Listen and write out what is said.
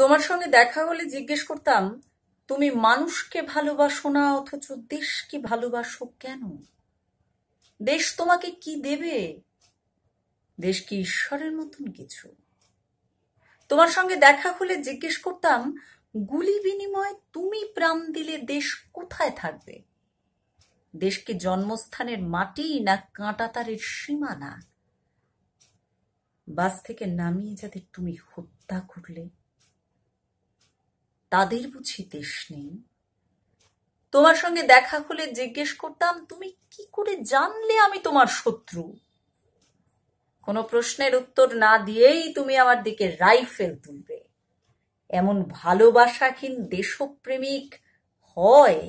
তোমার সঙ্গে দেখা হলে জিজ্ঞেস করতাম তুমি মানুষকে ভালোবাসো না অথচ দেশকে ভালোবাসো কেন দেশ তোমাকে কি দেবে দেশ কি ঈশ্বরের মতন কিছু তোমার সঙ্গে দেখা হলে জিজ্ঞেস করতাম গুলি বিনিময় তুমি প্রাণ দিলে দেশ কোথায় থাকবে দেশকে জন্মস্থানের মাটি না কাঁটাতারের সীমানা বাস থেকে নামিয়ে যাতে তুমি হত্যা করলে তাদের বুঝি দেশ নেই তোমার সঙ্গে দেখা হলে জিজ্ঞেস করতাম তুমি কি করে জানলে আমি তোমার শত্রু কোনো প্রশ্নের উত্তর না দিয়েই তুমি আমার দিকে রাইফেল তুলবে এমন ভালোবাসাহীন দেশপ্রেমিক হয়